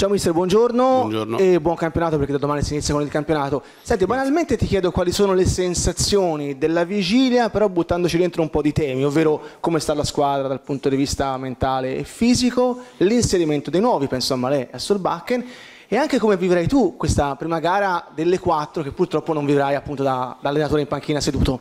Ciao mister, buongiorno, buongiorno, e buon campionato perché da domani si inizia con il campionato. Senti, banalmente ti chiedo quali sono le sensazioni della vigilia, però buttandoci dentro un po' di temi, ovvero come sta la squadra dal punto di vista mentale e fisico, l'inserimento dei nuovi, penso a Malè e a Solbakken, e anche come vivrai tu questa prima gara delle quattro che purtroppo non vivrai appunto da, da allenatore in panchina seduto.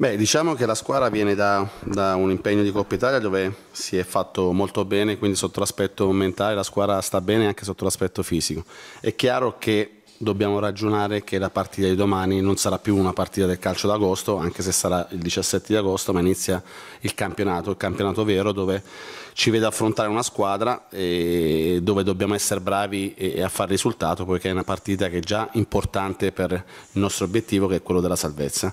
Beh, diciamo che la squadra viene da, da, un impegno di Coppa Italia dove si è fatto molto bene, quindi sotto l'aspetto mentale la squadra sta bene anche sotto l'aspetto fisico. È chiaro che dobbiamo ragionare che la partita di domani non sarà più una partita del calcio d'agosto, anche se sarà il 17 di agosto, ma inizia il campionato, il campionato vero dove ci vede affrontare una squadra dove dobbiamo essere bravi e a fare risultato, poiché è una partita che è già importante per il nostro obiettivo che è quello della salvezza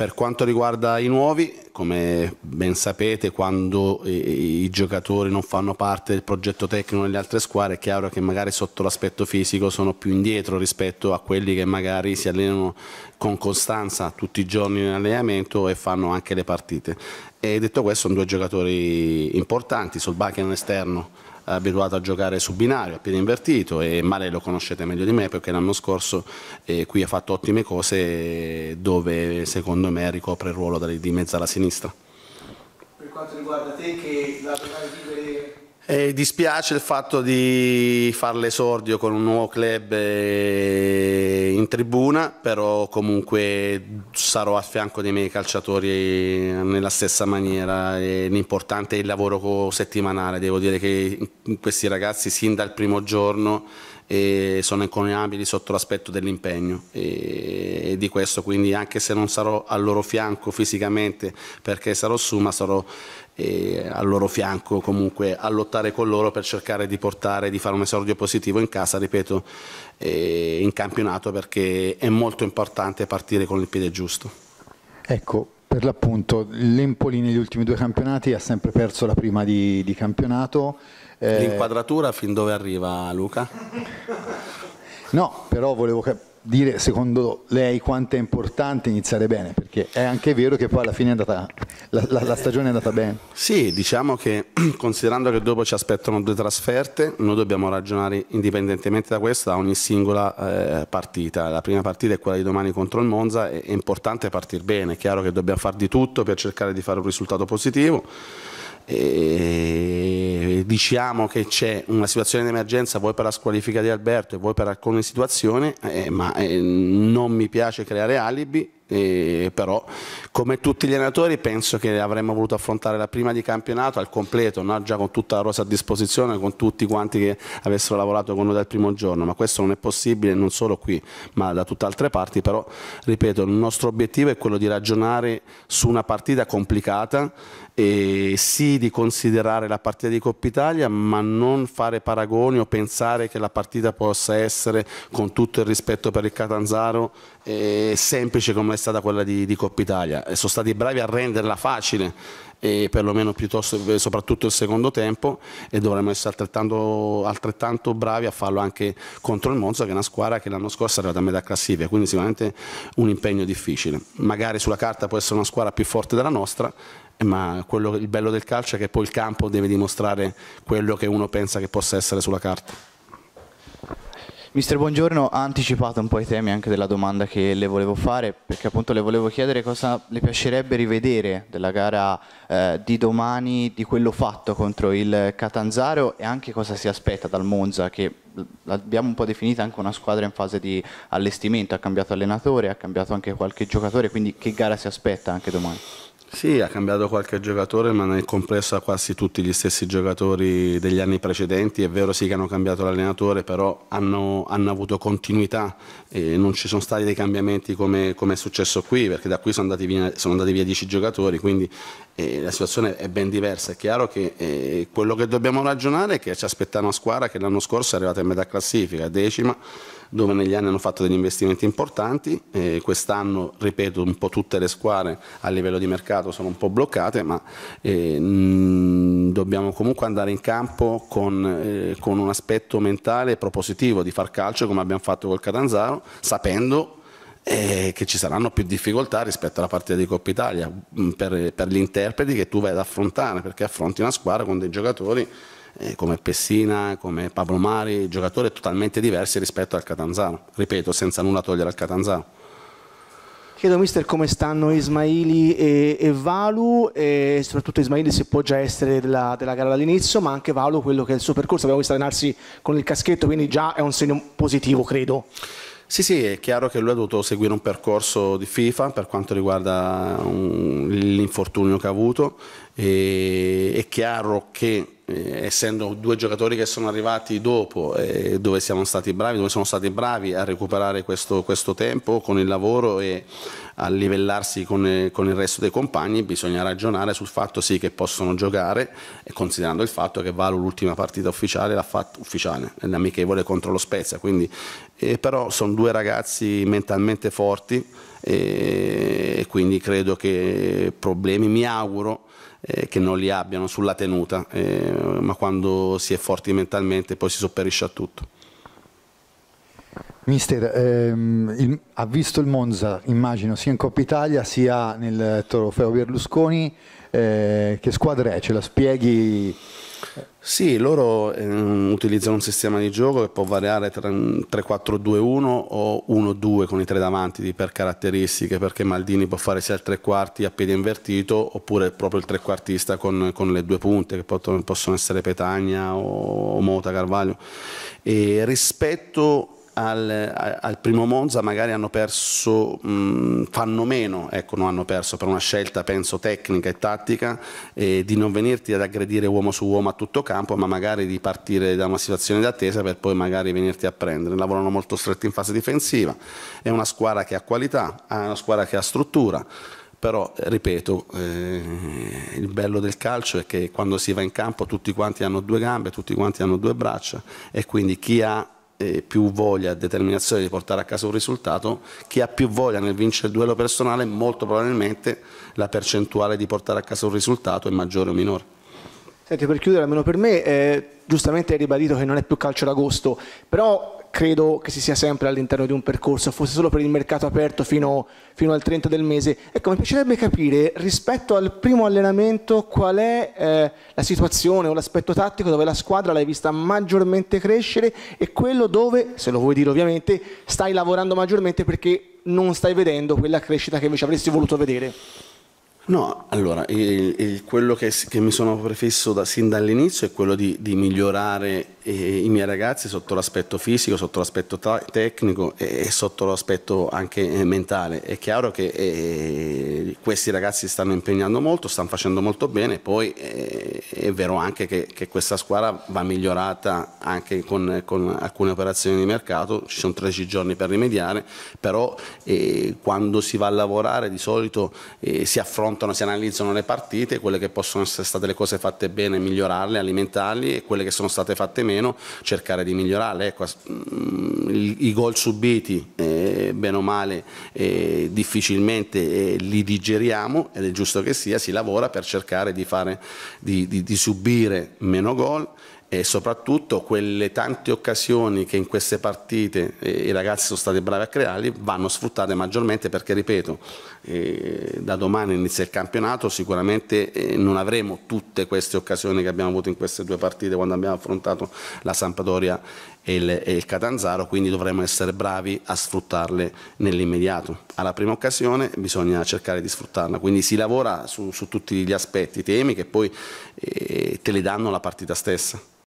per quanto riguarda i nuovi, come ben sapete, quando i, giocatori non fanno parte del progetto tecnico nelle altre squadre, è chiaro che magari sotto l'aspetto fisico sono più indietro rispetto a quelli che magari si allenano con costanza tutti i giorni in allenamento e fanno anche le partite. E detto questo, sono due giocatori importanti, Solbakken esterno abituato a giocare su binario, a piede invertito e Male lo conoscete meglio di me perché l'anno scorso eh, qui ha fatto ottime cose dove secondo me ricopre il ruolo di mezza alla sinistra. Per quanto riguarda te che la dovrai vivere eh, dispiace il fatto di fare l'esordio con un nuovo club eh, tribuna, però comunque sarò a fianco dei miei calciatori nella stessa maniera. L'importante è il lavoro settimanale, devo dire che questi ragazzi sin dal primo giorno e sono encomiabili sotto l'aspetto dell'impegno e, e, di questo quindi anche se non sarò al loro fianco fisicamente perché sarò su ma sarò eh, al loro fianco comunque a lottare con loro per cercare di portare, di fare un esordio positivo in casa, ripeto, eh, in campionato perché è molto importante partire con il piede giusto. Ecco, per l'appunto, l'Empoli negli ultimi due campionati ha sempre perso la prima di, di campionato. Eh, L'inquadratura fin dove arriva Luca? No, però volevo capire dire secondo lei quanto è importante iniziare bene, perché è anche vero che poi alla fine è andata, la, la, la, stagione è andata bene. Sì, diciamo che considerando che dopo ci aspettano due trasferte, noi dobbiamo ragionare indipendentemente da questa, da ogni singola eh, partita. La prima partita è quella di domani contro il Monza, è, è importante partire bene, è chiaro che dobbiamo fare di tutto per cercare di fare un risultato positivo diciamo che c'è una situazione di emergenza vuoi per la squalifica di Alberto e vuoi per alcune situazioni, eh, ma eh, non mi piace creare alibi, eh, però come tutti gli allenatori penso che avremmo voluto affrontare la prima di campionato al completo, no? già con tutta la rosa a disposizione, con tutti quanti che avessero lavorato con noi dal primo giorno, ma questo non è possibile non solo qui ma da tutte altre parti, però ripeto il nostro obiettivo è quello di ragionare su una partita complicata e sì di considerare la partita di Coppa Italia ma non fare paragoni o pensare che la partita possa essere con tutto il rispetto per il Catanzaro eh, semplice come è stata quella di, di Coppa Italia e sono stati bravi a renderla facile e perlomeno piuttosto, eh, soprattutto il secondo tempo e dovremmo essere altrettanto, altrettanto, bravi a farlo anche contro il Monza che è una squadra che l'anno scorso è arrivata a metà classifica, quindi sicuramente un impegno difficile. Magari sulla carta può essere una squadra più forte della nostra, eh, ma quello, il bello del calcio è che poi il campo deve dimostrare quello che uno pensa che possa essere sulla carta. Mister Buongiorno ha anticipato un po' i temi anche della domanda che le volevo fare, perché appunto le volevo chiedere cosa le piacerebbe rivedere della gara eh, di domani, di quello fatto contro il Catanzaro e anche cosa si aspetta dal Monza che l'abbiamo un po' definita anche una squadra in fase di allestimento, ha cambiato allenatore, ha cambiato anche qualche giocatore, quindi che gara si aspetta anche domani? Sì, ha cambiato qualche giocatore, ma nel complesso ha quasi tutti gli stessi giocatori degli anni precedenti. È vero sì che hanno cambiato l'allenatore, però hanno, hanno, avuto continuità e non ci sono stati dei cambiamenti come, come è successo qui, perché da qui sono andati via, sono andati via 10 giocatori, quindi eh, la situazione è ben diversa. È chiaro che eh, quello che dobbiamo ragionare è che ci aspetta una squadra che l'anno scorso è arrivata in metà classifica, decima, dove negli anni hanno fatto degli investimenti importanti, eh, quest'anno ripeto un po' tutte le squadre a livello di mercato sono un po' bloccate, ma eh, dobbiamo comunque andare in campo con, eh, con un aspetto mentale propositivo di far calcio come abbiamo fatto col Catanzaro, sapendo eh, che ci saranno più difficoltà rispetto alla partita di Coppa Italia per, per gli interpreti che tu vai ad affrontare, perché affronti una squadra con dei giocatori eh, come Pessina, come Pablo Mari, giocatori totalmente diversi rispetto al Catanzaro, ripeto, senza nulla togliere al Catanzaro. Chiedo mister come stanno Ismaili e, e Valu e soprattutto Ismaili se può già essere della, della gara dall'inizio ma anche Valu quello che è il suo percorso, abbiamo visto allenarsi con il caschetto quindi già è un segno positivo credo. Sì, sì, è chiaro che lui ha dovuto seguire un percorso di FIFA per quanto riguarda mm, l'infortunio che ha avuto, e, è chiaro che eh, essendo due giocatori che sono arrivati dopo eh, dove siamo stati bravi, dove sono stati bravi a recuperare questo, questo tempo con il lavoro e a livellarsi con, eh, con, il resto dei compagni bisogna ragionare sul fatto sì che possono giocare eh, considerando il fatto che Valo l'ultima partita ufficiale l'ha fatta ufficiale, l'amichevole contro lo Spezia, quindi, eh, però sono due ragazzi mentalmente forti eh, e quindi credo che problemi, mi auguro eh, che non li abbiano sulla tenuta, eh, ma quando si è forti mentalmente poi si sopperisce a tutto. Mister, ehm, il, ha visto il Monza, immagino, sia in Coppa Italia sia nel eh, trofeo Berlusconi, eh, che squadra è? Ce la spieghi sì, loro ehm, utilizzano un sistema di gioco che può variare tra 3-4-2-1 o 1-2 con i tre davanti per caratteristiche, perché Maldini può fare sia il tre quarti a piede invertito oppure proprio il trequartista con, con le due punte che possono essere Petagna o Mota Carvalho. E rispetto al, al, primo Monza magari hanno perso, mh, fanno meno, ecco non hanno perso per una scelta penso tecnica e tattica eh, di non venirti ad aggredire uomo su uomo a tutto campo ma magari di partire da una situazione d'attesa per poi magari venirti a prendere, lavorano molto stretti in fase difensiva, è una squadra che ha qualità, è una squadra che ha struttura però ripeto eh, il bello del calcio è che quando si va in campo tutti quanti hanno due gambe, tutti quanti hanno due braccia e quindi chi ha eh, più voglia e determinazione di portare a casa un risultato, chi ha più voglia nel vincere il duello personale molto probabilmente la percentuale di portare a casa un risultato è maggiore o minore. Senti, per chiudere, almeno per me, eh, giustamente hai ribadito che non è più calcio d'agosto, però credo che si sia sempre all'interno di un percorso, fosse solo per il mercato aperto fino, fino, al 30 del mese. Ecco, mi piacerebbe capire rispetto al primo allenamento qual è eh, la situazione o l'aspetto tattico dove la squadra l'hai vista maggiormente crescere e quello dove, se lo vuoi dire ovviamente, stai lavorando maggiormente perché non stai vedendo quella crescita che invece avresti voluto vedere. No, allora, il, il, quello che, che, mi sono prefisso da, sin dall'inizio è quello di, di migliorare i miei ragazzi sotto l'aspetto fisico, sotto l'aspetto tecnico e sotto l'aspetto anche eh, mentale. È chiaro che eh, questi ragazzi si stanno impegnando molto, stanno facendo molto bene, poi eh, è vero anche che, che, questa squadra va migliorata anche con, con, alcune operazioni di mercato, ci sono 13 giorni per rimediare, però eh, quando si va a lavorare di solito eh, si affrontano, si analizzano le partite, quelle che possono essere state le cose fatte bene, migliorarle, alimentarle e quelle che sono state fatte meno meno, cercare di migliorarle. Ecco, mm, I gol subiti, eh, bene o male, eh, difficilmente eh, li digeriamo ed è giusto che sia, si lavora per cercare di, fare, di, di, di subire meno gol e soprattutto quelle tante occasioni che in queste partite i ragazzi sono stati bravi a crearli vanno sfruttate maggiormente perché ripeto eh, da domani inizia il campionato sicuramente eh, non avremo tutte queste occasioni che abbiamo avuto in queste due partite quando abbiamo affrontato la Sampdoria e il, e il Catanzaro quindi dovremo essere bravi a sfruttarle nell'immediato alla prima occasione bisogna cercare di sfruttarla quindi si lavora su, su tutti gli aspetti, temi che poi eh, te le danno la partita stessa